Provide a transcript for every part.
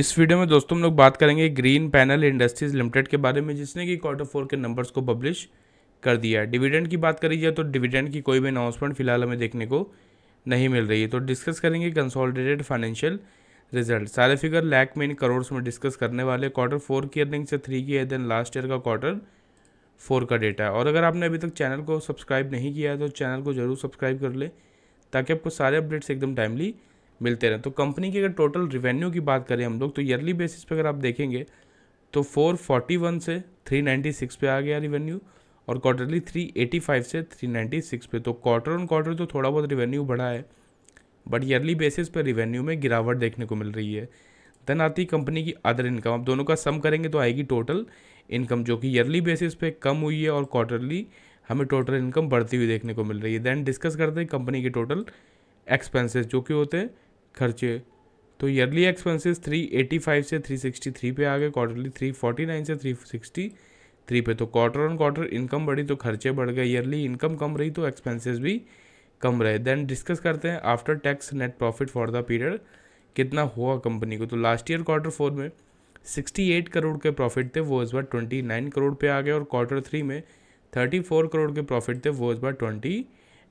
इस वीडियो में दोस्तों हम लोग बात करेंगे ग्रीन पैनल इंडस्ट्रीज लिमिटेड के बारे में जिसने कि क्वार्टर फोर के नंबर्स को पब्लिश कर दिया है डिविडेंड की बात करी जाए तो डिविडेंड की कोई भी अनाउंसमेंट फिलहाल हमें देखने को नहीं मिल रही है तो डिस्कस करेंगे कंसोलिडेटेड फाइनेंशियल रिजल्ट सारे फिगर लैक में इन करोड़ में डिस्कस करने वाले क्वार्टर फोर की अर्निंग से थ्री की है देन लास्ट ईयर का क्वार्टर फोर का डेटा है और अगर आपने अभी तक चैनल को सब्सक्राइब नहीं किया है तो चैनल को ज़रूर सब्सक्राइब कर ले ताकि आपको सारे अपडेट्स एकदम टाइमली मिलते रहें तो कंपनी की अगर टोटल रिवेन्यू की बात करें हम लोग तो ईयरली बेसिस पे अगर आप देखेंगे तो 441 से 396 पे आ गया रिवेन्यू और क्वार्टरली 385 से 396 पे तो क्वार्टर ऑन क्वार्टर तो थोड़ा बहुत रिवेन्यू बढ़ा है बट ईयरली बेसिस पर रिवेन्यू में गिरावट देखने को मिल रही है देन आती है कंपनी की अदर इनकम आप दोनों का सम करेंगे तो आएगी टोटल इनकम जो कि ईयरली बेसिस पे कम हुई है और क्वार्टरली हमें टोटल इनकम बढ़ती हुई देखने को मिल रही है देन डिस्कस करते हैं कंपनी के टोटल एक्सपेंसेस जो कि होते हैं खर्चे तो ईयरली एक्सपेंसेस 385 से 363 पे आ गए क्वार्टरली 349 से 363 पे तो क्वार्टर ऑन क्वार्टर इनकम बढ़ी तो खर्चे बढ़ गए ईयरली इनकम कम रही तो एक्सपेंसेस भी कम रहे देन डिस्कस करते हैं after tax net profit for the period कितना हुआ कंपनी को तो लास्ट ईयर क्वार्टर फोर में 68 करोड़ के प्रॉफिट थे वो इस बार 29 करोड़ पे आ गए और क्वार्टर थ्री में 34 करोड़ के प्रॉफिट थे वो इस बार 20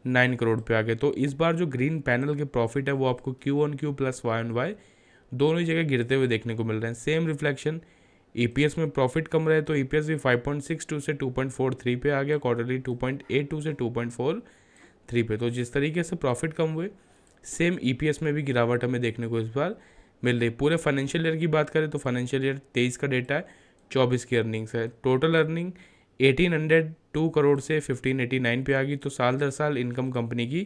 नाइन करोड़ पे आ गए तो इस बार जो ग्रीन पैनल के प्रॉफिट है वो आपको Q on Q plus Y on Y दोनों ही जगह गिरते हुए देखने को मिल रहे हैं सेम रिफ्लेक्शन ई में प्रॉफिट कम रहे तो ई e भी 5.62 से 2.43 पे आ गया क्वार्टरली 2.82 से 2.43 पे तो जिस तरीके से प्रॉफिट कम हुए सेम ई e में भी गिरावट हमें देखने को इस बार मिल रही पूरे फाइनेंशियल ईयर की बात करें तो फाइनेंशियल ईयर तेईस का डेटा है चौबीस की अर्निंग्स है total earning eighteen hundred two crore से फिफ्टीन एटी नाइन पे आ गई तो साल दर साल इनकम कंपनी की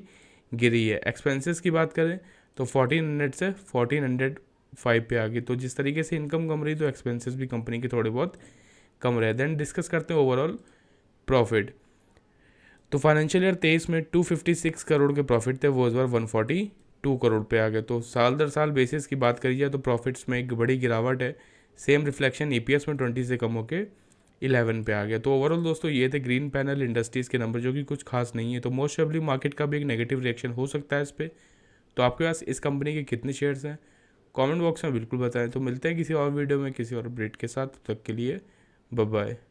गिरी है एक्सपेंसेस की बात करें तो फोर्टीन हंड्रेड से फोर्टीन हंड्रेड फाइव पे आ गई तो जिस तरीके से इनकम कम रही तो एक्सपेंसेस भी कंपनी के थोड़े बहुत कम रहे देन डिस्कस करते हैं ओवरऑल प्रॉफिट तो फाइनेंशियल ईयर तेईस में टू फिफ्टी सिक्स करोड़ के प्रॉफिट थे वो इस बार वन फोर्टी टू करोड़ पे आ गए तो साल दर साल बेसिस की बात करी जाए तो प्रॉफिट्स में एक बड़ी गिरावट है सेम रिफ्लेक्शन ई में ट्वेंटी से कम होकर इलेवन पे आ गया तो ओवरऑल दोस्तों ये थे ग्रीन पैनल इंडस्ट्रीज़ के नंबर जो कि कुछ खास नहीं है तो मोस्ट शेबली मार्केट का भी एक नेगेटिव रिएक्शन हो सकता है इस पर तो आपके पास इस कंपनी के कितने शेयर्स हैं कमेंट बॉक्स में बिल्कुल बताएं तो मिलते हैं किसी और वीडियो में किसी और ब्रेड के साथ तब तक के लिए बाय